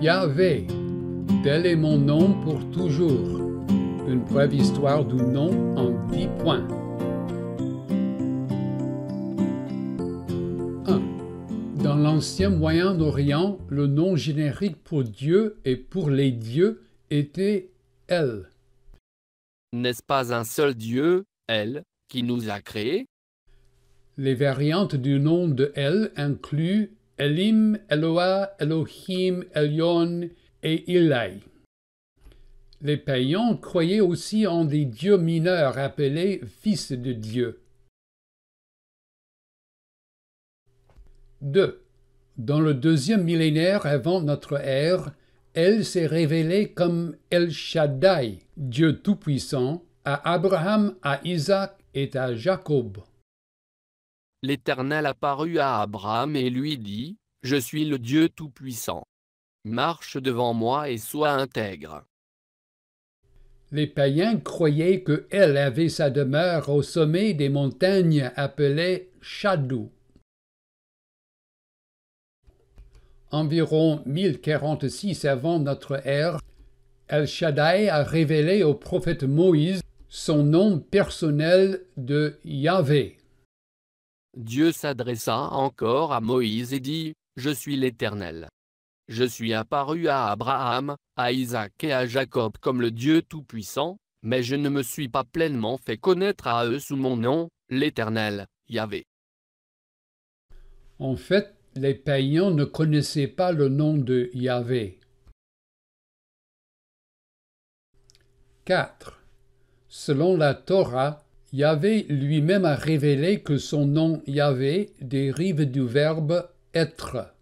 Yahvé, tel est mon nom pour toujours. Une preuve histoire du nom en dix points. 1. Dans l'ancien Moyen-Orient, le nom générique pour Dieu et pour les dieux était El. N'est-ce pas un seul Dieu, El, qui nous a créés Les variantes du nom de El incluent Elim, Eloah, Elohim, Elion et Ilai. Les païens croyaient aussi en des dieux mineurs appelés fils de Dieu. 2. Dans le deuxième millénaire avant notre ère, elle s'est révélée comme El Shaddai, Dieu Tout-Puissant, à Abraham, à Isaac et à Jacob l'Éternel apparut à Abraham et lui dit, Je suis le Dieu Tout-Puissant. Marche devant moi et sois intègre. Les païens croyaient que elle avait sa demeure au sommet des montagnes appelées Shadou. Environ 1046 avant notre ère, El Shaddai a révélé au prophète Moïse son nom personnel de Yahvé. Dieu s'adressa encore à Moïse et dit, Je suis l'Éternel. Je suis apparu à Abraham, à Isaac et à Jacob comme le Dieu Tout-Puissant, mais je ne me suis pas pleinement fait connaître à eux sous mon nom, l'Éternel, Yahvé. En fait, les païens ne connaissaient pas le nom de Yahvé. 4. Selon la Torah, Yahvé lui-même a révélé que son nom Yahvé dérive du verbe être.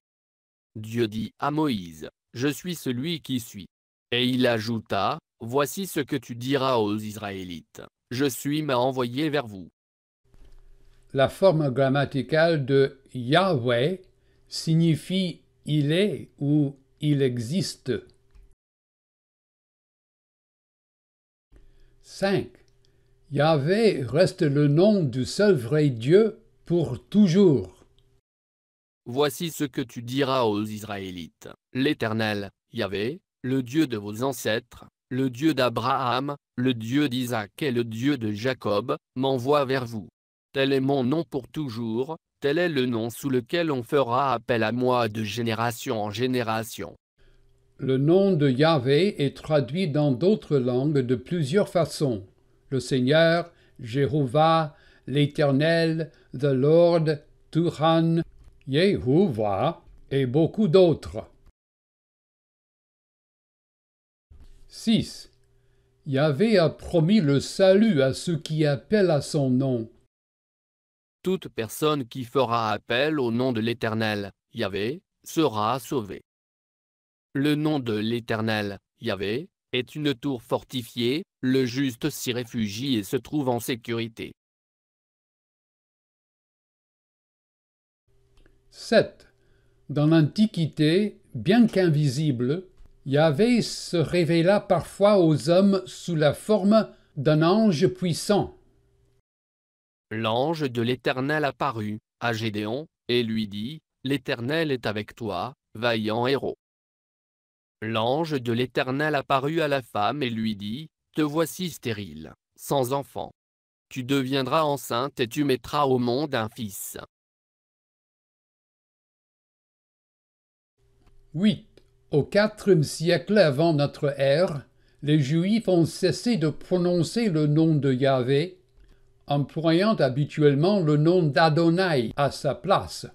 Dieu dit à Moïse, Je suis celui qui suis. Et il ajouta, Voici ce que tu diras aux Israélites, Je suis m'a envoyé vers vous. La forme grammaticale de Yahweh signifie il est ou il existe. 5. Yahvé reste le nom du seul vrai Dieu pour toujours. Voici ce que tu diras aux Israélites. L'Éternel, Yahvé, le Dieu de vos ancêtres, le Dieu d'Abraham, le Dieu d'Isaac et le Dieu de Jacob, m'envoie vers vous. Tel est mon nom pour toujours, tel est le nom sous lequel on fera appel à moi de génération en génération. Le nom de Yahvé est traduit dans d'autres langues de plusieurs façons le Seigneur, Jéhovah, l'Éternel, the Lord, Tuhan, Yehovah et beaucoup d'autres. 6. Yahvé a promis le salut à ceux qui appellent à son nom. Toute personne qui fera appel au nom de l'Éternel, Yahvé, sera sauvée. Le nom de l'Éternel, Yahvé, est une tour fortifiée, le juste s'y réfugie et se trouve en sécurité. 7. Dans l'Antiquité, bien qu'invisible, Yahvé se révéla parfois aux hommes sous la forme d'un ange puissant. L'ange de l'Éternel apparut à Gédéon et lui dit, L'Éternel est avec toi, vaillant héros. L'ange de l'Éternel apparut à la femme et lui dit, Te voici stérile, sans enfant. Tu deviendras enceinte et tu mettras au monde un fils. 8. Au quatrième siècle avant notre ère, les Juifs ont cessé de prononcer le nom de Yahvé, employant habituellement le nom d'Adonai à sa place.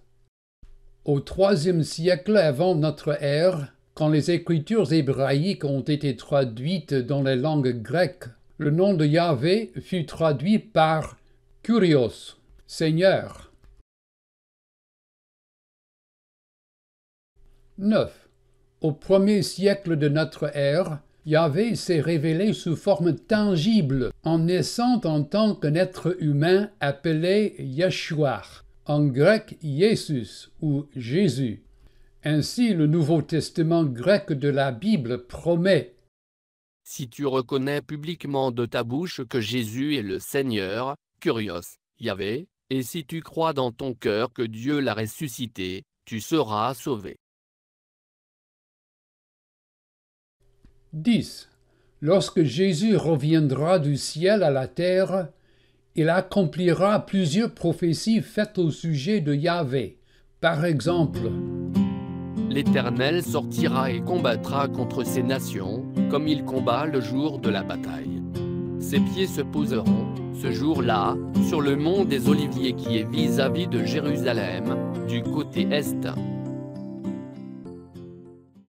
Au IIIe siècle avant notre ère, quand les écritures hébraïques ont été traduites dans les langues grecques, le nom de Yahvé fut traduit par Kyrios, Seigneur. 9. Au premier siècle de notre ère, Yahvé s'est révélé sous forme tangible en naissant en tant qu'un être humain appelé Yeshua, en grec Jésus ou Jésus. Ainsi le Nouveau Testament grec de la Bible promet Si tu reconnais publiquement de ta bouche que Jésus est le Seigneur, Curios, Yahvé, et si tu crois dans ton cœur que Dieu l'a ressuscité, tu seras sauvé. 10. Lorsque Jésus reviendra du ciel à la terre, il accomplira plusieurs prophéties faites au sujet de Yahvé. Par exemple, L'Éternel sortira et combattra contre ces nations, comme il combat le jour de la bataille. Ses pieds se poseront, ce jour-là, sur le mont des Oliviers qui est vis-à-vis de Jérusalem, du côté est.